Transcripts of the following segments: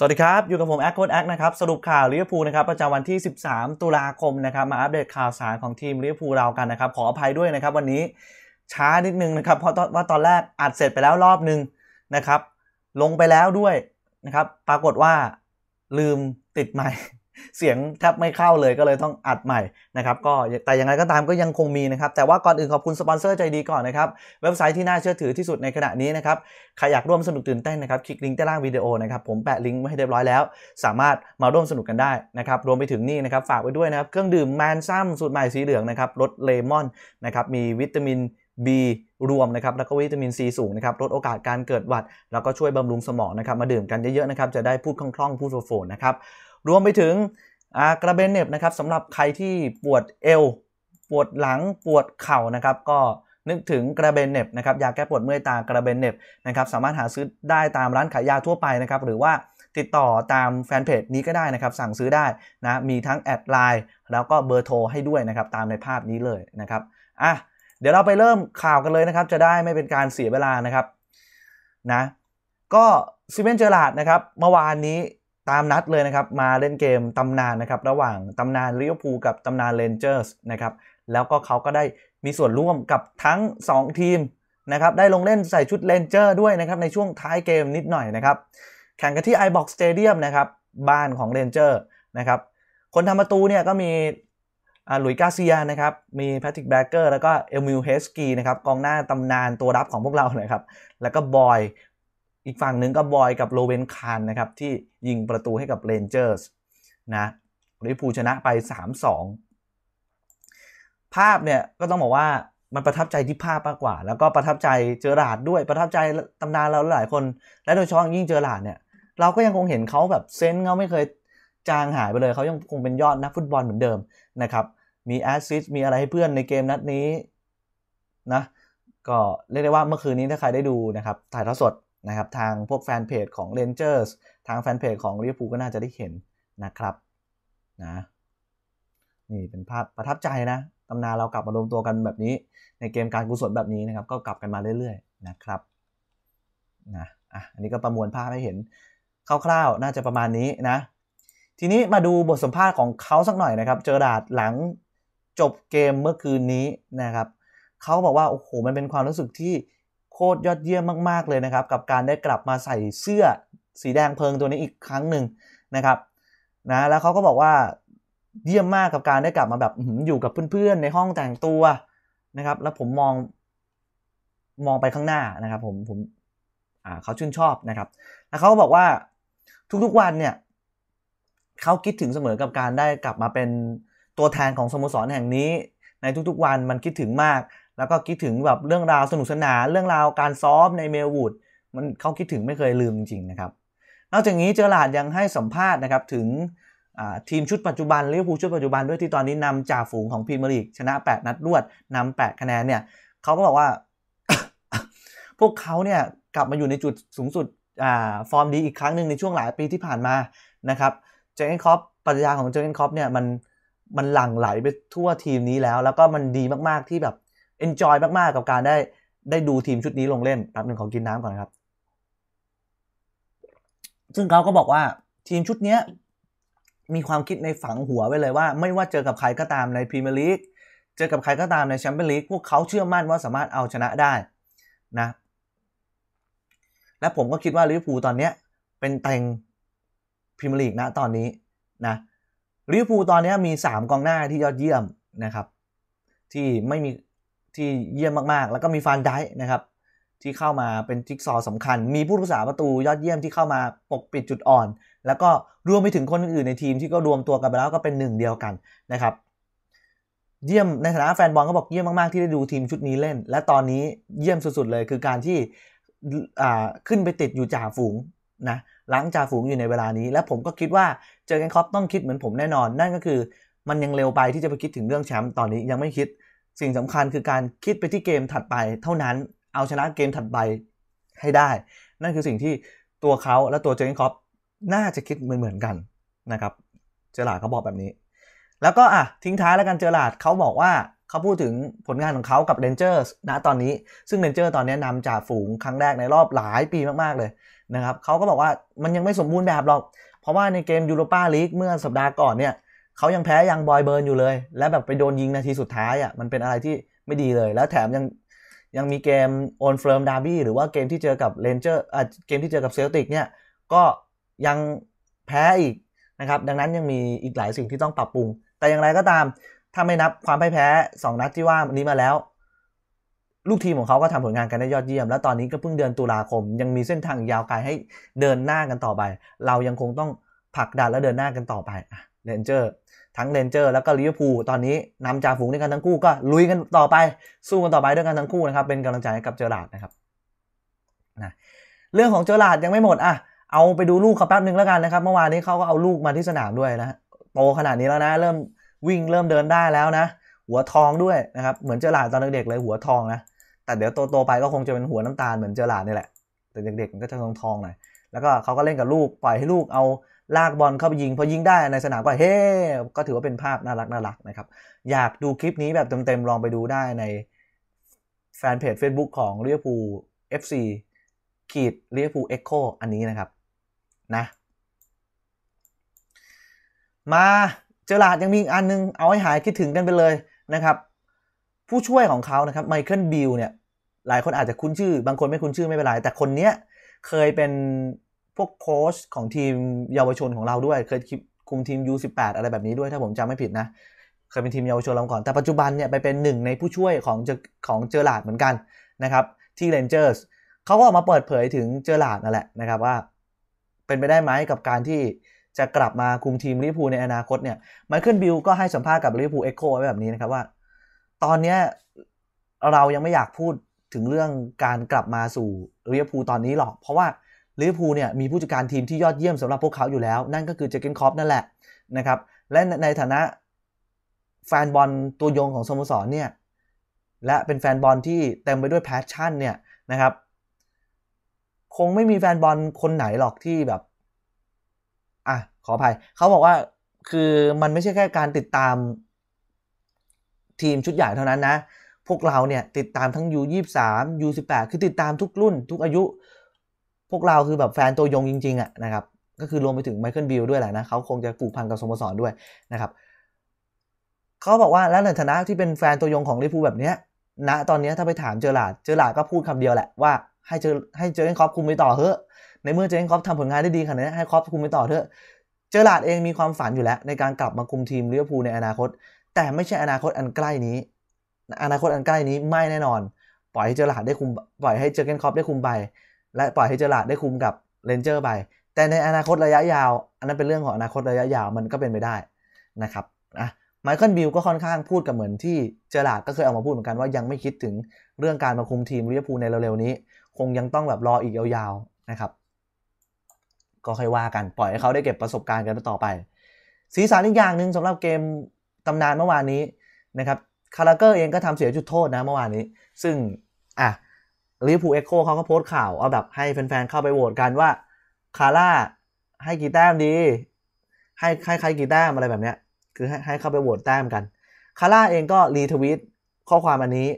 สวัสดีครับ อยู่กับผมแอคโคนแอคนะครับสรุปข่าวลิเวอร์พูลนะครับประจำวันที่ 13 ตุลาคมนะครับมาอัปเดตข่าวสารของทีมลิเวอร์พูลเรากันนะครับขออภัยด้วยนะครับ วันนี้ช้านิดนึงนะครับเพราะว่าตอนแรกอัดเสร็จไปแล้วรอบนึงนะครับลงไปแล้วด้วยนะครับปรากฏว่าลืมติดใหม่เสียงแทบไม่เข้าเลยก็เลยต้องอัดใหม่นะครับก็แต่อย่างไรก็ตามก็ยังคงมีนะครับแต่ว่าก่อนอื่นขอบคุณ สปอนเซอร์ใจดีก่อนนะครับเว็บไซต์ที่น่า เชื่อถือที่สุดในขณะนี้นะครับใครอยากร่วมสนุกตื่นเต้นนะครับคลิกลิงก์ใต้ล่างวิดีโอนะครับผมแปะลิงก์ไว้ให้เรียบร้อยแล้วสามารถมาร่วมสนุกกันได้นะครับรวมไปถึงนี่นะครับฝากไว้ด้วยนะครับเครื่องดื่มแมนซัมสูตรใหม่สีเหลืองนะครับรสเลมอนนะครับมีวิตามิน B รวมนะครับแล้วก็วิตามินซีสูงนะครับลดโอกาสการเกิดหวัดแล้วก็ช่วยบำรุงสมองนะครับมาดื่มกันเยอะๆนะครับจะได้พูดคล่องๆพูดโฟนนะครับรวมไปถึงกระเบนเน็บนะครับสำหรับใครที่ปวดเอวปวดหลังปวดเข่านะครับ ก็นึกถึงกระเบนเน็บนะครับยาแก้ปวดเมื่อยตากระเบนเน็บนะครับสามารถหาซื้อได้ตามร้านขายยาทั่วไปนะครับ หรือว่าติดต่อตามแฟนเพจนี้ก็ได้นะครับ สั่งซื้อได้นะมีทั้งแอดไลน์แล้วก็เบอร์โทรให้ด้วยนะครับ ตามในภาพนี้เลยนะครับอ่ะเดี๋ยวเราไปเริ่มข่าวกันเลยนะครับ จะได้ไม่เป็นการเสียเวลานะครับนะก็ซิเวนเจอร์ลาดนะครับเมื่อวานนี้ตามนัดเลยนะครับมาเล่นเกมตำนานนะครับ ระหว่างตำนานลิเวอร์พูลกับตำนานเรนเจอร์สนะครับแล้วก็เขาก็ได้มีส่วนร่วมกับทั้ง 2 ทีมนะครับได้ลงเล่นใส่ชุดเรนเจอร์ด้วยนะครับในช่วงท้ายเกมนิดหน่อยนะครับแข่งกันที่ iBox Stadium นะครับบ้านของเรนเจอร์นะครับคนทำประตูเนี่ยก็มีหลุยกาเซียนะครับมีแพทริกแบ็กเกอร์แล้วก็ เอลมิวเฮสกีนะครับกองหน้าตำนานตัวรับของพวกเรานะครับแล้วก็บอยอีกฝั่งหนึ่งก็บอยกับโลเวนคานนะครับ ที่ยิงประตูให้กับเรนเจอร์สนะลิพูชนะไป 3-2 ภาพเนี่ย ก็ต้องบอกว่ามันประทับใจที่ภาพมากกว่า แล้วก็ประทับใจเจอราดด้วย ประทับใจตำนานเราหลายคน และโดยเฉพาะยิ่งเจอราดเนี่ย เราก็ยังคงเห็นเขาแบบ เซนเขาไม่เคยจางหายไปเลยเขายังคงเป็นยอดนักฟุตบอลเหมือนเดิมนะครับมีแอสซิสต์มีอะไรให้เพื่อนในเกมนัดนี้นะก็เรียกได้ว่าเมื่อคืนนี้ถ้าใครได้ดูนะครับถ่ายทอดสดนะครับทางพวกแฟนเพจของ Rangers ทางแฟนเพจของลิเวอร์พูลก็น่าจะได้เห็นนะครับนะนี่เป็นภาพประทับใจนะตำนานเรากลับมารวมตัวกันแบบนี้ ในเกมการกุศลแบบนี้นะครับก็กลับกันมาเรื่อยๆนะครับนะอ่ะอันนี้ก็ประมวลภาพให้เห็นคร่าวๆน่าจะประมาณนี้นะทีนี้มาดูบทสัมภาษณ์ของเขาสักหน่อยนะครับ เจอดาดหลังจบเกมเมื่อคืนนี้นะครับเขาบอกว่าโอ้โหมันเป็นความรู้สึกที่คตรยอดเยี่ยมมากๆ เลยนะครับ กับการได้กลับมาใส่เสื้อ สีแดงเพลิงตัวนี้อีกครั้งหนึ่งนะครับนะแล้วเขาก็บอกว่าเยี่ยมมากกับการได้กลับมาแบบอยู่กับเพื่อนๆในห้องแต่งตัวนะครับแล้วผมมองมองไปข้างหน้านะครับผมผมเขาชื่นชอบนะครับแล้วเขาบอกว่าทุกๆวันเนี่ยเขาคิดถึงเสมอกับการได้กลับมาเป็นตัวแทนของสโมสรแห่งนี้ ในทุกๆวันมันคิดถึงมากแล้วก็คิดถึงแบบเรื่องราวสนุกสนานเรื่องราวการซ้อมในเมลวูดมันเขาคิดถึงไม่เคยลืมจริงๆนะครับ นอกจากนี้เจอหลาดยังให้สัมภาษณ์นะครับถึง ทีมชุดปัจจุบันลเวอ์พูชุดปัจจุบัน ด้วยที่ตอนนี้นำจ่าฝูงของพรีเมียร์ลีกชนะ 8 นัดรวดนำ 8 คะแนนเนี่ยเขาก็บอกว่า พวกเขาเนี่ยกลับมาอยู่ในจุดสูงสุดฟอร์มดีอีกครั้งหนึ่งในช่วงหลายปีที่ผ่านมานะครับเจนคอปปัญญาของเจนคอปเนี่ยมันมันหลั่งไหลไปทั่วทีมนี้แล้ว แล้วก็มันดีมากๆที่แบบ enjoy มาก ๆ กับการได้ได้ดูทีมชุดนี้ลงเล่น แป๊บหนึ่งขอกินน้ำก่อนครับ ซึ่งเขาก็บอกว่าทีมชุดเนี้ยมีความคิดในฝัง หัว ไว้ เลย ว่า ไม่ว่าเจอกับใครก็ตามในพรีเมียร์ลีกเจอกับใครก็ตามในแชมเปี้ยนลีกพวกเขาเชื่อ มั่นว่าสามารถเอาชนะได้นะ และผมก็คิดว่าลิเวอร์พูลตอนเนี้ยเป็นแตงพรีเมียร์ลีกนะตอนนี้นะลิเวอร์พูลตอนนี้มี 3กองหน้าที่ยอดเยี่ยมนะครับ ที่ไม่มีที่เยี่ยมมากๆ แล้วก็มีฟานได้นะครับที่เข้ามาเป็นทิกซอสำคัญมีผู้รักษาประตูยอดเยี่ยมที่เข้ามาปกปิดจุดอ่อน แล้วก็รวมไปถึงคนอื่นในทีมที่ก็รวมตัวกันไปแล้วก็เป็นหนึ่งเดียวกันนะครับเยี่ยมในฐานะแฟนบอลก็บอกเยี่ยมมากๆที่ได้ดูทีมชุดนี้เล่น และตอนนี้เยี่ยมสุดๆเลย คือการที่ขึ้นไปติดอยู่จ่าฝูงนะล้างจ่าฝูงอยู่ในเวลานี้ และผมก็คิดว่าเจอกันคอปต้องคิดเหมือนผมแน่นอน นั่นก็คือมันยังเร็วไปที่จะไปคิดถึงเรื่องแชมป์ตอนนี้ยังไม่คิดสิ่งสำคัญคือการคิดไปที่เกมถัดไปเท่านั้นเอาชนะเกมถัดไปให้ได้ นั่นคือสิ่งที่ตัวเขาและตัวเจอร์นคอปน่าจะคิดเหมือนๆกันนะครับเจอร์ลาดเขาบอกแบบนี้ แล้วก็อ่ะทิ้งท้ายแล้วกันเจอร์ลาดเขาบอกว่าเขาพูดถึงผลงานของเขากับเรนเจอร์ณตอนนี้ ซึ่งเรนเจอร์ตอนนี้นำจากฝูงครั้งแรกในรอบหลายปีมากๆเลยนะครับเขาก็บอกว่ามันยังไม่สมบูรณ์แบบหรอกเพราะว่าในเกมยูโรปาลีกเมื่อสัปดาห์ก่อนเนี่ยเขายังแพ้ยังบอยเบิร์นอยู่เลย แล้วแบบไปโดนยิงนาทีสุดท้ายอะ่ะมันเป็นอะไรที่ไม่ดีเลย แล้วแถมยังยังมีเกมโอนเฟิร์มดาร์บี้หรือว่าเกมที่เจอกับเลนเจอร์อ่ะเกมที่เจอกับเซลติกเนี่ย ก็ยังแพ้อีกนะครับ ดังนั้นยังมีอีกหลายสิ่งที่ต้องปรับปรุง แต่อย่างไรก็ตามถ้าไม่นับความพแพ้ 2 นัดที่ว่านี้มาแล้ว ลูกทีมของเขาก็ทำผลงานกันได้ยอดเยี่ยม และตอนนี้ก็เพิ่งเดือนตุลาคม ยังมีเส้นทางยาวไกลให้เดินหน้ากันต่อไป เรายังคงต้องผลักดันและเดินหน้ากันต่อไปรนเจอร์ทั้งเรนเจอร์ แล้วก็ลิเวอร์พูลตอนนี้นำจ่าฝูงด้วยกันทั้งคู่ก็ลุยกันต่อไปสู้กันต่อไปด้วยกันทั้งคู่นะครับ เป็นกำลังใจให้กับเจอร์าดนะครับนะเรื่องของเจอร์าดยังไม่หมดอ่ะเอาไปดูลูกเขาแป๊บนึงแล้วกันนะครับ เมื่อวานนี้เขาก็เอาลูกมาที่สนามด้วยนะโตขนาดนี้แล้วนะเริ่มวิ่งเริ่มเดินได้แล้วนะ หัวทองด้วยนะครับเหมือนเจอร์าดตอนเด็กๆเลยหัวทองนะแต่เดี๋ยวโตๆไปก็คงจะเป็นหัวน้ำตาลเหมือนเจอร์าดนี่แหละแต่เด็กๆมันก็จะทองๆหน่อยแล้วก็เขาก็เล่นกับลูกปล่อยให้ลูกเอาลากบอลเข้าไปยิง พอยิงได้ ในสนามก็เฮ้ ก็ถือว่าเป็นภาพน่ารักน่ารักนะครับ อยากดูคลิปนี้แบบเต็มๆ ลองไปดูได้ใน แฟนเพจ Facebook ของเรียบูเอฟซีขีดเรียบูเอ็กโคอันนี้นะครับนะมา เจอลาดยังมีอีกอันนึง เอาให้หายคิดถึงกันไปเลยนะครับ ผู้ช่วยของเขานะครับไมเคิลบิลเนี่ยหลายคนอาจจะคุ้นชื่อ บางคนไม่คุ้นชื่อไม่เป็นไรแต่คนเนี้ยเคยเป็นพวกโค้ชของทีมเยาวชนของเราด้วย เคยคุมทีม U18 อะไรแบบนี้ด้วยถ้าผมจำไม่ผิดนะ เคยเป็นทีมเยาวชนเราก่อน แต่ปัจจุบันเนี่ยไปเป็นหนึ่งในผู้ช่วยของของเจอร์ลาดเหมือนกันนะครับที่เรนเจอร์สเขาก็ออกมาเปิดเผยถึงเจอร์ลาดนั่นแหละนะครับว่าเป็นไปได้ไหมกับการที่จะกลับมาคุมทีมลิเวอร์พูลในอนาคตเนี่ยไมเคิลบิลก็ให้สัมภาษณ์กับลิเวอร์พูลเอ็กโคไว้แบบนี้นะครับว่า ตอนเนี้ยเรายังไม่อยากพูดถึงเรื่องการกลับมาสู่ลิเวอร์พูลตอนนี้หรอก เพราะว่าลิเวอร์พูลเนี่ยมีผู้จัดการทีมที่ยอดเยี่ยมสำหรับพวกเขาอยู่แล้ว นั่นก็คือเจเกนคอปนั่นแหละนะครับและในฐานะแฟนบอลตัวยงของสโมสรเนี่ยและเป็นแฟนบอลที่เต็มไปด้วยแพชชั่นเนี่ยนะครับคงไม่มีแฟนบอลคนไหนหรอกที่แบบอ่ะขออภัย เขาบอกว่าคือมันไม่ใช่แค่การติดตามทีมชุดใหญ่เท่านั้นนะ พวกเราเนี่ยติดตามทั้ง U23 U18 คือติดตามทุกรุ่น ทุกอายุพวกเราคือแบบแฟนตัวยงจริงๆอะนะครับก็คือรวมไปถึงไมเคิลบิลด้วยแหละนะเขาคงจะปูพันกับสโมสรด้วยนะครับเขาบอกว่า แล้วในฐานะที่เป็นแฟนตัวยงของลิฟูแบบเนี้ยณนะตอนนี้ถ้าไปถามเจอหลาดเจอหลาดก็พูดคำเดียวแหละว่าให้เจอให้เจอเอ็นคอปคุมไปต่อเถอะ ในเมื่อเจอเอ็นคอปทำผลงานได้ดีขนาดนี้ให้คอปคุมไปต่อเถอะ เจอหลาดเองมีความฝันอยู่แล้วในการกลับมาคุมทีมลิเวอร์พูลในอนาคต แต่ไม่ใช่อนาคตอันใกล้นี้อนาคตอันใกล้นี้ไม่แน่นอนปล่อยให้เจอหลาดได้คุมปล่อยให้เจอเกนคอปได้คุมไปและปล่อยให้เจอร์ลาดได้คุมกับเรนเจอร์ไป แต่ในอนาคตระยะยาว อันนั้นเป็นเรื่องของอนาคตระยะยาวมันก็เป็นไปได้นะครับนะไมเคิลบิลก็ค่อนข้างพูดกับเหมือนที่เจอร์ลาดก็เคยออกมาพูดเหมือนกัน ว่ายังไม่คิดถึงเรื่องการมาคุมทีมลิเวอร์พูลในเร็วๆนี้ คงยังต้องแบบรออีกยาวๆนะครับ ก็ค่อยว่ากันปล่อยให้เขาได้เก็บประสบการณ์กันต่อไป สีสันอีกอย่างหนึ่งสำหรับเกมตำนานเมื่อวานนี้นะครับคาราเกอร์เองก็ทำเสียจุดโทษนะเมื่อวานนี้ ซึ่งอ่ะลิฟูเอ็กโคเขาก็โพสต์ข่าวเอาแบบให้แฟนๆ เข้าไปโหวตกันว่าคาร่าให้กี่แต้มดี ให้ใครใครกี่แต้มอะไรแบบเนี้ย คือให้ให้เข้าไปโหวตแต้มกันคาร่าเองก็รีทวิตข้อความอันนี้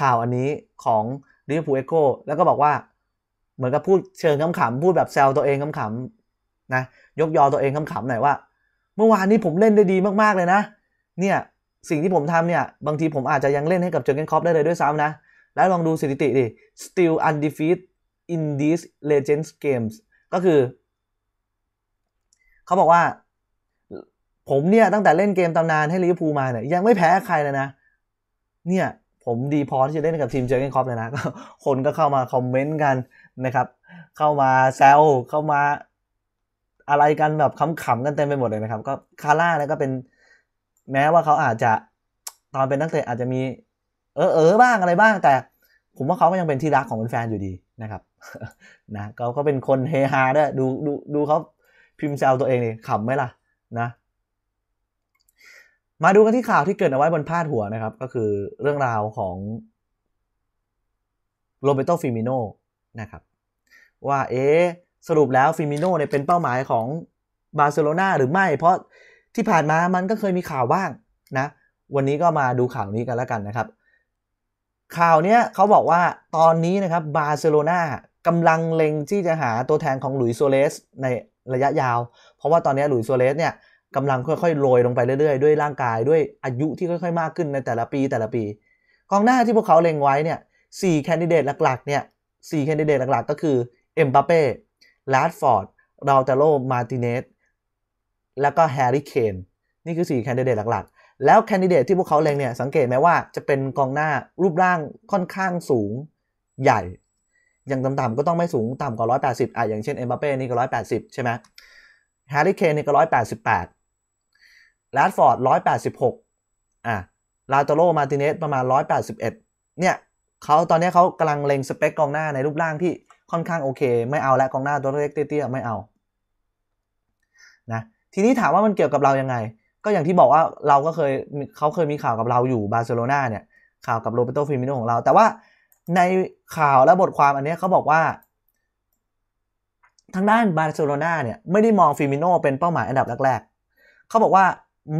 ข่าวอันนี้ของลิฟูเอ็กโคแล้วก็บอกว่า เหมือนกับพูดเชิงขำๆพูดแบบแซวตัวเองขำๆนะยกยอตัวเองขำๆหน่อยว่า เมื่อวานนี้ผมเล่นได้ดีมากๆเลยนะ เนี่ยสิ่งที่ผมทำเนี่ยบางทีผมอาจจะยังเล่นให้กับเจอร์เกนคอปได้เลยด้วยซ้ำนะแล้วลองดูสถิติดิ still undefeated in these legends games ก็คือ เขาบอกว่าผมเนี่ยตั้งแต่เล่นเกมตำนานให้ลิเวอร์พูลมาเนี่ยยังไม่แพ้ใครเลยนะ เนี่ย ผมดีพอที่จะเล่นกับทีมเจอร์เกนคอปเลยนะคนก็เข้ามาคอมเมนต์กันนะครับ เข้ามาแซวเข้ามาอะไรกันแบบขำๆกันเต็มไปหมดเลยนะครับก็คาร่าเนี่ยก็เป็นแม้ว่าเขาอาจจะ ตอนเป็นนักเตะอาจจะมีเออเออบ้าง อะไรบ้างแต่ผมว่าเขาก็ยังเป็นที่รักของแฟนๆอยู่ดีนะครับนะเขาก็เป็นคนเฮฮาด้วยดูดูดูเขาพิมพ์แซวตัวเองนี่ขำไหมล่ะนะ มาดูกันที่ข่าวที่เกิดเอาไว้บนพาดหัวนะครับก็คือเรื่องราวของโรเบโตฟิมิโนนะครับว่าเอ๊สรุปแล้วฟิมิโนเนี่ยเป็นเป้าหมายของบาร์เซโลนาหรือไม่เพราะที่ผ่านมามันก็เคยมีข่าวบ้างนะ วันนี้ก็มาดูข่าวนี้กันแล้วกันนะครับข่าวเนี้ยเขาบอกว่าตอนนี้นะครับบาร์เซโลนากำลังเล็งที่จะหาตัวแทนของหลุยส์โซเลสในระยะยาว เพราะว่าตอนนี้หลุยส์โซเลสเนี่ยกำลังค่อยๆโรยลงไปเรื่อยๆ ด้วยร่างกายด้วยอายุที่ค่อยๆมากขึ้นในแต่ละปีแต่ละปีกองหน้าที่พวกเขาเล็งไว้เนี่ยสี่แคนดิเดตหลักๆเนี่ยสี่แคนดิเดตหลักๆ ก็คือเอ็มบัปเป้ลาดฟอร์ดราลเตโลมาติเนสแล้วก็แฮร์รี่เคนนี่คือสี่แคนดิเดตหลักๆแล้วแคนดิเดตที่พวกเขาเลงเนี่ยสังเกตไหมว่าจะเป็นกองหน้ารูปร่างค่อนข้างสูงใหญ่ อย่างต่ำๆก็ต้องไม่สูงต่ำกว่า 180อ่ะอย่างเช่นเอ็มบัปเป้นี่ก็ 180 ใช่ไหมแฮร์รี่เคนนี่ก็ 188ลาดฟอร์ด186อ่ะลาโตโรมาติเนสประมาณ 181เนี่ยเขาตอนนี้เขากำลังเล็งสเปคกองหน้าในรูปร่างที่ค่อนข้างโอเค ไม่เอาและกองหน้า ตัวเล็กเตี้ยๆ ไม่เอานะทีนี้ถามว่ามันเกี่ยวกับเรายังไงก็อย่างที่บอกว่าเราก็เคยเขาเคยมีข่าวกับเราอยู่บาร์เซโลนาเนี่ยข่าวกับโรเบโตฟิมิโนของเรา แต่ว่าในข่าวและบทความอันนี้เขาบอกว่า ทางด้านบาร์เซโลนาเนี่ยไม่ได้มองฟิมิโนเป็นเป้าหมายอันดับแรกๆเขาบอกว่า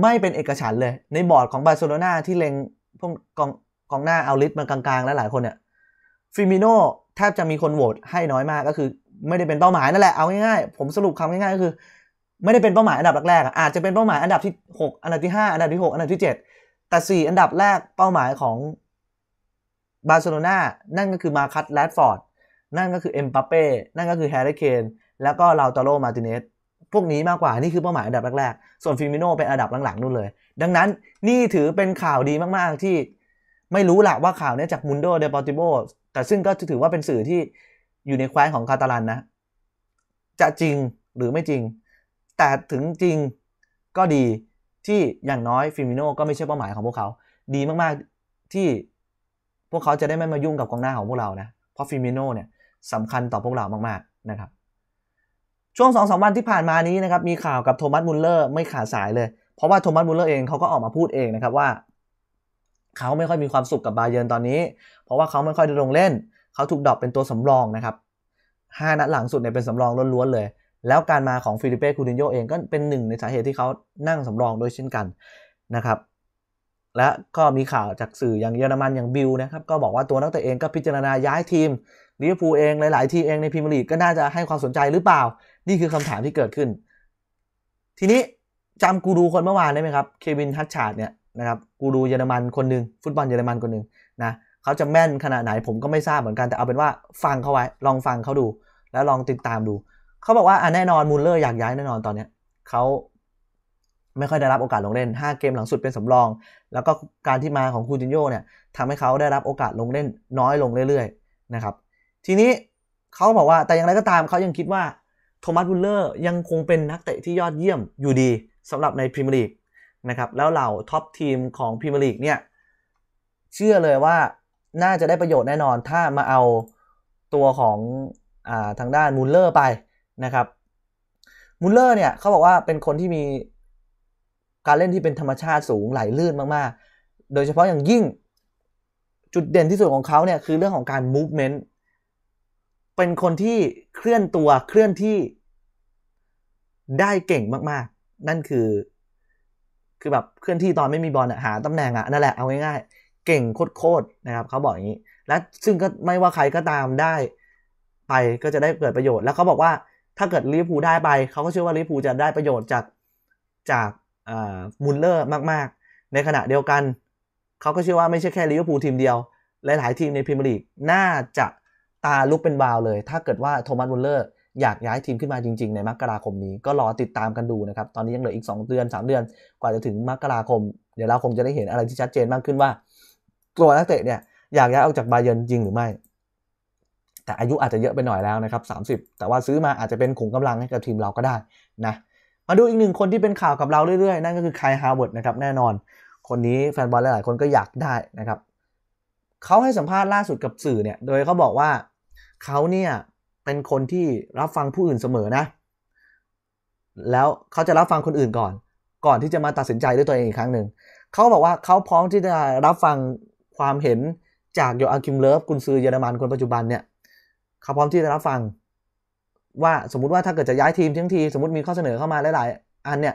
ไม่เป็นเอกฉันเลย ในบอร์ดของบาร์เซโลนาที่เล็งพวกกองกองหน้าเอาลิสมากลางๆและหลายคนเนี่ยฟิมิโนแทบจะมีคนโหวตให้น้อยมากก็คือไม่ได้เป็นเป้าหมายนั่นแหละเอาง่ายๆผมสรุปคำง่ายๆก็คือไม่ได้เป็นเป้าหมายอันดับแรกๆ อาจจะเป็นเป้าหมายอันดับที่ 6 อันดับที่ 5 อันดับที่ 6 อันดับที่ 7 แต่ 4 อันดับแรกเป้าหมายของบาร์เซโลนานั่นก็คือมาคัตแรดฟอร์ด นั่นก็คือเอ็มปาเป้ นั่นก็คือแฮร์รี่เคน แล้วก็ลาวตาโรมาติเนสพวกนี้มากกว่านี่คือเป้าหมายอันดับแรกๆ ส่วนฟิมิโนเป็นอันดับหลังๆ นู่นเลย ดังนั้นนี่ถือเป็นข่าวดีมากๆ ที่ไม่รู้แหละว่าข่าวนี้จากมุนโดเดปอติโบแต่ซึ่งก็ถือว่าเป็นสื่อที่อยู่ในแคว้นของคาตาลันนะ จะจริงหรือไม่จริงแต่ถึงจริงก็ดีที่อย่างน้อยฟิมิโนก็ไม่ใช่เป้าหมายของพวกเขา ดีมากๆที่พวกเขาจะได้ไม่มายุ่งกับกองหน้าของพวกเรานะเพราะฟิมิโนเนี่ยสำคัญต่อพวกเรามากๆนะครับ ช่วงสองสวันที่ผ่านมานี้นะครับมีข่าวกับโทมัสมุลเลอร์ไม่ขาดสายเลย เพราะว่าโทมัสมุลเลอร์เองเขาก็ออกมาพูดเองนะครับว่า เขาไม่ค่อยมีความสุขกับบาเยอร์ตอนนี้ เพราะว่าเขาไม่ค่อยได้ลงเล่นเขาถูกดรอปเป็นตัวสำรองนะครับห้านัดหลังสุดเนี่ยเป็นสำรองล้วนๆเลยแล้วการมาของฟิลิเป้คูตินโยเองก็เป็นหนึ่งในสาเหตุที่เขานั่งสำรองด้วยเช่นกันนะครับ และก็มีข่าวจากสื่ออย่างเยอรมัน อย่างบิลนะครับ ก็บอกว่าตัวนักเตะเองก็พิจารณาย้ายทีมลิเวอร์พูลเองหลายๆ ทีเองในพรีเมียร์ลีก ก็น่าจะให้ความสนใจหรือเปล่า นี่คือคำถามที่เกิดขึ้น ทีนี้จำกูรูคนเมื่อวานได้ไหมครับเควินฮัตชาร์ดเนี่ยนะครับกูรูเยอรมันคนหนึ่งฟุตบอลเยอรมันคนหนึ่งนะเขาจะแม่นขนาดไหนผมก็ไม่ทราบเหมือนกันแต่เอาเป็นว่าฟังเขาไว้ ลองฟังเขาดูแล้วลองติดตามดูเขาบอกว่าอ่ะแน่นอนมูลเลอร์อยากย้ายแน่นอนตอนเนี้ยเขาไม่ค่อยได้รับโอกาสลงเล่น 5 เกมหลังสุดเป็นสำรอง แล้วก็การที่มาของคูตินโยเนี่ยทำให้เขาได้รับโอกาสลงเล่นน้อยลงเรื่อยๆนะครับทีนี้เขาบอกว่าแต่อย่างไรก็ตามเขายังคิดว่าโทมัสบุลเลอร์ยังคงเป็นนักเตะที่ยอดเยี่ยมอยู่ดีสำหรับในพรีเมียร์ลีกนะครับแล้วเหล่าท็อปทีมของพรีเมียร์ลีกเนี่ยเชื่อเลยว่าน่าจะได้ประโยชน์แน่นอนถ้ามาเอาตัวของอทางด้านมูลเลอร์ไปนะครับ มุลเลอร์เนี่ยเขาบอกว่าเป็นคนที่มีการเล่นที่เป็นธรรมชาติสูงไหลลื่นมากๆ โดยเฉพาะอย่างยิ่งจุดเด่นที่สุดของเขาเนี่ยคือเรื่องของการ movement เป็นคนที่เคลื่อนตัวเคลื่อนที่ได้เก่งมากๆ นั่นคือ คือแบบเคลื่อนที่ตอนไม่มีบอลหาตำแหน่งอะนั่นแหละเอาง่ายๆเก่งโคตรๆนะครับเขาบอกอย่างนี้ และซึ่งก็ไม่ว่าใครก็ตามได้ไปก็จะได้เกิดประโยชน์แล้วเขาบอกว่าถ้าเกิดลิเวอร์พูลได้ไปเขาก็เชื่อว่าลิเวอร์พูลจะได้ประโยชน์จากจากมุลเลอร์มาก ๆ ในขณะเดียวกัน เขาก็เชื่อว่าไม่ใช่แค่ลิเวอร์พูลทีมเดียว หลายๆทีมในพรีเมียร์ลีกน่าจะตาลุกเป็นบาวเลย ถ้าเกิดว่าโทมัสมุลเลอร์อยากย้ายทีมขึ้นมาจริง ๆ ในมกราคมนี้ก็รอติดตามกันดูนะครับ ตอนนี้ยังเหลืออีก 2 เดือน 3 เดือนกว่าจะถึงมกราคม เดี๋ยวเราคงจะได้เห็นอะไรที่ชัดเจนมากขึ้นว่า ตัวนักเตะเนี่ยอยากย้ายออกจากบาเยนจริงหรือไม่แต่อายุอาจจะเยอะไปหน่อยแล้วนะครับ 30 แต่ว่าซื้อมาอาจจะเป็นขุมกำลังให้กับทีมเราก็ได้นะมาดูอีกหนึ่งคนที่เป็นข่าวกับเราเรื่อยๆ นั่นก็คือคายฮาวเวิร์ดนะครับแน่นอน คนนี้แฟนบอลหลายๆคนก็อยากได้นะครับเขาให้สัมภาษณ์ล่าสุดกับสื่อเนี่ยโดยเขาบอกว่าเขาเนี่ยเป็นคนที่รับฟังผู้อื่นเสมอนะ แล้วเขาจะรับฟังคนอื่นก่อน ก่อนที่จะมาตัดสินใจด้วยตัวเองอีกครั้งหนึ่งเขาบอกว่าเขาพร้อมที่จะรับฟังความเห็นจากโยอาคิมเลิฟกุนซือเยอรมันคนปัจจุบันเนี่ยเขาพร้อมที่จะรับฟังว่าสมมติว่าถ้าเกิดจะย้ายทีมทั้งที สมมติมีข้อเสนอเข้ามาหลายๆ อันเนี่ย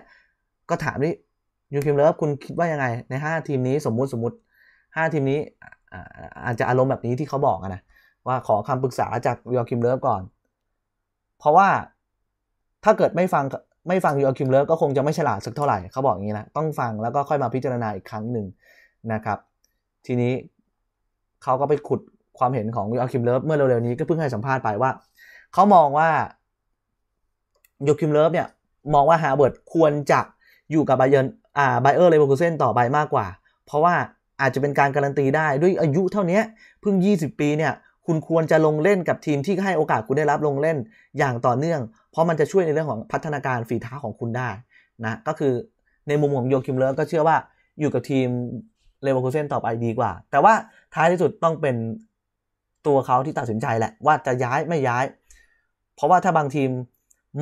ก็ถามนี่ยูคิมเลิฟคุณคิดว่ายังไงใน 5 ทีมนี้สมมุติสมมติ 5 ทีมนี้อาจจะอารมณ์แบบนี้ที่เขาบอกนะว่าขอคำปรึกษาจากยูคิมเลิฟก่อน เพราะว่าถ้าเกิดไม่ฟังไม่ฟังยูคิมเลิฟก็คงจะไม่ฉลาดสักเท่าไหร่เขาบอกอย่างนี้นะต้องฟังแล้วก็ค่อยมาพิจารณาอีกครั้งหนึ่งนะครับ ทีนี้เขาก็ไปขุดความเห็นของยูอาคิมเลิฟเมื่อเร็วๆนี้ก็เพิ่งให้สัมภาษณ์ไปว่า เขามองว่ายูคิมเลิฟเนี่ยมองว่าฮาเวิร์ดควรจะอยู่กับไบเออร์อ่าไบเออร์เลเวอร์คูเซนต่อไปมากกว่า เพราะว่าอาจจะเป็นการการันตีได้ด้วยอายุเท่านี้เพิ่ง 20 ปีเนี่ยคุณควรจะลงเล่นกับทีมที่ให้โอกาสคุณได้รับลงเล่นอย่างต่อเนื่อง เพราะมันจะช่วยในเรื่องของพัฒนาการฝีเท้าของคุณได้นะก็คือในมุมของโยคิมเลิรก็เชื่อว่าอยู่กับทีมเลเวอร์คูเซนต่อไปดีกว่า แต่ว่าท้ายที่สุดต้องเป็นตัวเขาที่ตัดสินใจ แหละ ว่าจะย้ายไม่ย้าย เพราะว่าถ้าบางทีม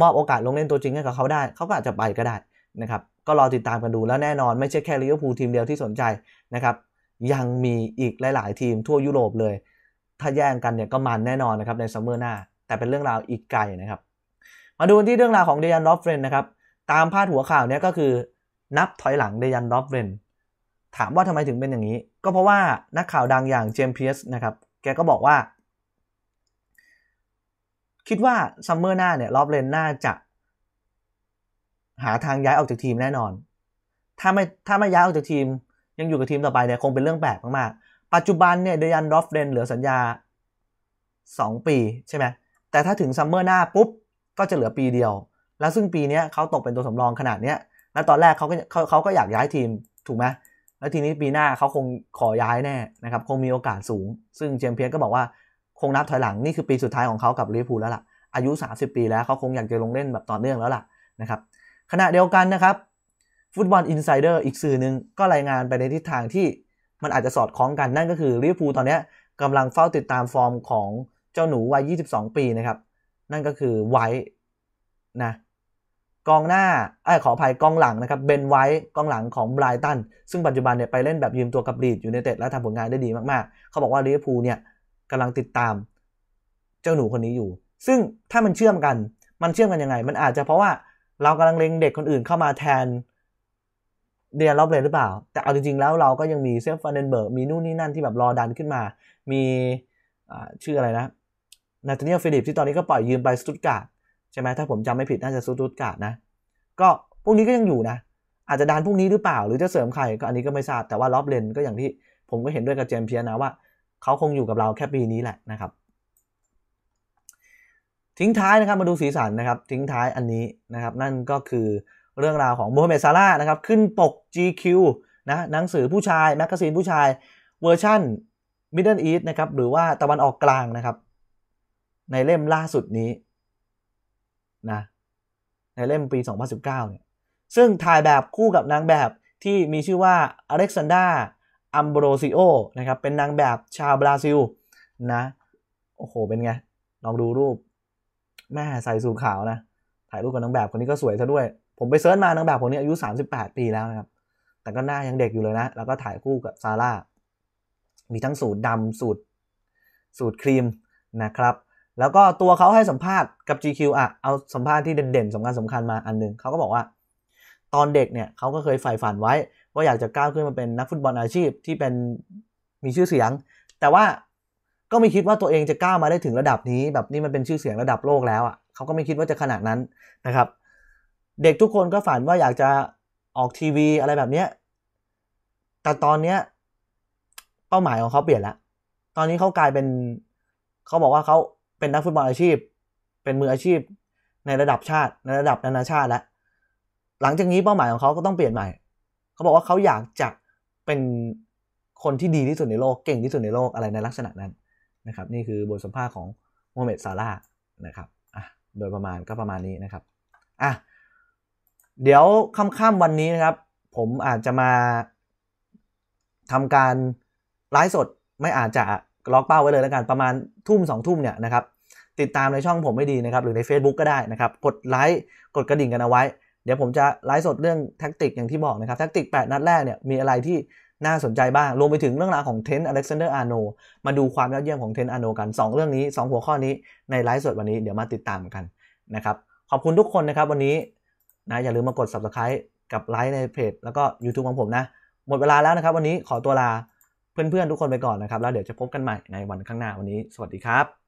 มอบโอกาสลงเล่นตัวจริงให้กับเขาได้เขาก็อาจจะไปก็ได้นะครับก็รอติดตามกันดูแล้วแน่นอนไม่ใช่แค่ลิเวอร์พูลทีมเดียวที่สนใจนะครับยังมีอีกหลายๆทีมทั่วยุโรปเลย ถ้าแย่งกันเนี่ยก็มันแน่นอนนะครับในซัมเมอร์หน้าแต่เป็นเรื่องราวอีกไกลนะครับ มาดูที่เรื่องราวของเดยันลอฟเฟนนะครับตามพาดหัวข่าวเนี่ยก็คือนับถอยหลังเดยันลอฟเฟนถามว่าทำไมถึงเป็นอย่างนี้ ก็เพราะว่านักข่าวดังอย่างเจมส์เพียสนะครับแกก็บอกว่า คิดว่าซัมเมอร์หน้าเนี่ยรอบเลนน่าจะหาทางย้ายออกจากทีมแน่นอน ถ้าไม่ถ้าไม่ย้ายออกจากทีมยังอยู่กับทีมต่อไปเนี่ยคงเป็นเรื่องแปลกมากๆปัจจุบันเนี่ยเดยันรอฟเลนเหลือสัญญา 2 ปีใช่ไหมแต่ถ้าถึงซัมเมอร์หน้าปุ๊บก็จะเหลือปีเดียว แล้วซึ่งปีนี้เขาตกเป็นตัวสำรองขนาดเนี้ยแล้วตอนแรกเขาก็เขาเขาก็อยากย้ายทีมถูกไหมแล้วทีนี้ปีหน้าเขาคงขอย้ายแน่นะครับ คงมีโอกาสสูง ซึ่งเจมเพียสก็บอกว่าคงนับถอยหลังนี่คือปีสุดท้ายของเขากับลิเวอร์พูลแล้วล่ะ อายุ 30 ปีแล้วเขาคงอยากจะลงเล่นแบบต่อเนื่องแล้วล่ะนะครับ ขณะเดียวกันนะครับฟุตบอลอินไซเดอร์อีกสื่อหนึ่งก็รายงานไปในทิศทางที่มันอาจจะสอดคล้องกันนั่นก็คือลิเวอร์พูลตอนนี้กำลังเฝ้าติดตามฟอร์มของเจ้าหนูวัย 22 ปีนะครับ นั่นก็คือไวท์นะกองหน้าไอ้ขออภัยกองหลังนะครับเบนไวท์กองหลังของไบรตันซึ่งปัจจุบันเนี่ยไปเล่นแบบยืมตัวกับลีดอยู่ในเตตดและทำผลงานได้ดีมากๆ เขาบอกว่าลิเวอร์พูลเนี่ยกำลังติดตามเจ้าหนูคนนี้อยู่ ซึ่งถ้ามันเชื่อมกันมันเชื่อมกันยังไง มันอาจจะเพราะว่าเรากำลังเล็งเด็กคนอื่นเข้ามาแทนเดียร์ล็อบเลยหรือเปล่า แต่เอาจริงๆแล้วเราก็ยังมีเซฟฟานเดนเบิร์กมีนู่นนี่นั่นที่แบบรอดันขึ้นมา มีชื่ออะไรนะนาธานิเอลฟิลิปที่ตอนนี้ก็ปล่อยยืมไปสตุตการ์ดใช่ไหมถ้าผมจำไม่ผิดน่าจะซูตุดกาดนะก็พวกนี้ก็ยังอยู่นะ อาจจะดานพวกนี้หรือเปล่า หรือจะเสริมใครก็อันนี้ก็ไม่ทราบแต่ว่าล็อบเลนก็อย่างที่ผมก็เห็นด้วยกับเจมเพียนะว่า เขาคงอยู่กับเราแค่ปีนี้แหละนะครับ ทิ้งท้ายนะครับมาดูสีสันนะครับ ทิ้งท้ายอันนี้นะครับ นั่นก็คือเรื่องราวของโมฮัมเหม็ดซาร่านะครับขึ้นปก GQ นะหนังสือผู้ชายแมกกาซีนผู้ชายเวอร์ชั่น Middle East นะครับหรือว่าตะวันออกกลางนะครับ ในเล่มล่าสุดนี้นะในเล่มปี 2019เนี่ยซึ่งถ่ายแบบคู่กับนางแบบที่มีชื่อว่าอเล็กซานดราอัมโบรซิโอนะครับ เป็นนางแบบชาวบราซิลนะโอ้โห เป็นไง ลองดูรูป แม่ใส่สูทขาวนะถ่ายรูปกับนางแบบคนนี้ก็สวยซะด้วย ผมไปเซิร์ชมานางแบบคนนี้อายุ 38 ปีแล้วนะครับ แต่ก็หน้ายังเด็กอยู่เลยนะ แล้วก็ถ่ายคู่กับซาร่ามีทั้งสูตรดำสูตรสูตรครีมนะครับแล้วก็ตัวเขาให้สัมภาษณ์กับ GQ อ่ะเอาสัมภาษณ์ที่เด่นๆสำคัญสำคัญมาอันนึงเขาก็บอกว่า ตอนเด็กเนี่ยเขาก็เคยใฝ่ฝันไว้ ว่าอยากจะก้าวขึ้นมาเป็นนักฟุตบอลอาชีพที่เป็นมีชื่อเสียง แต่ว่าก็ไม่คิดว่าตัวเองจะก้าวมาได้ถึงระดับนี้ แบบนี่มันเป็นชื่อเสียงระดับโลกแล้วอ่ะเขาก็ไม่คิดว่าจะขนาดนั้นนะครับ เด็กทุกคนก็ฝันว่าอยากจะออกทีวีอะไรแบบเนี้ยแต่ตอนเนี้ยเป้าหมายของเขาเปลี่ยนละตอนนี้เขากลายเป็นเขาบอกว่าเขาเป็นนักฟุตบอลอาชีพ เป็นมืออาชีพในระดับชาติ ในระดับนานาชาติแล้ว หลังจากนี้เป้าหมายของเขาก็ต้องเปลี่ยนใหม่ เขาบอกว่าเขาอยากจะเป็นคนที่ดีที่สุดในโลก เก่งที่สุดในโลกอะไรในลักษณะนั้นนะครับ นี่คือบทสัมภาษณ์ของโมเหม็ดซาร่านะครับอ่ะโดยประมาณก็ประมาณนี้นะครับ อ่ะ เดี๋ยวค่ำๆวันนี้นะครับ ผมอาจจะมาทำการไลฟ์สด ไม่อาจจะล็อกเป้าไว้เลยแล้วกันประมาณทุ่มสองทุ่มเนี่ยนะครับติดตามในช่องผมไม่ดีนะครับ หรือใน Facebook ก็ได้นะครับ กดไลค์กดกระดิ่งกันเอาไว้ เดี๋ยวผมจะไลฟ์สดเรื่องแท็กติกอย่างที่บอกนะครับ แท็กติก 8 นัดแรกเนี่ยมีอะไรที่น่าสนใจบ้าง รวมไปถึงเรื่องราวของเทน์อเล็กซานเดอร์อาร์โนมาดูความยอดเยี่ยมของเทน์อาร์โนกัน2เรื่องนี้2 หัวข้อนี้ในไลฟ์สดวันนี้เดี๋ยวมาติดตามกันนะครับขอบคุณทุกคนนะครับวันนี้นะอย่าลืมมากด subscribe กับไลค์ในเพจแล้วก็ YouTube ของผมนะ หมดเวลาแล้วนะครับวันนี้ขอตัวลาเพื่อนๆทุกคนไปก่อนนะครับแล้วเดี๋ยวจะพบกันใหม่ในวันข้างหน้าวันนี้สวัสดีครับ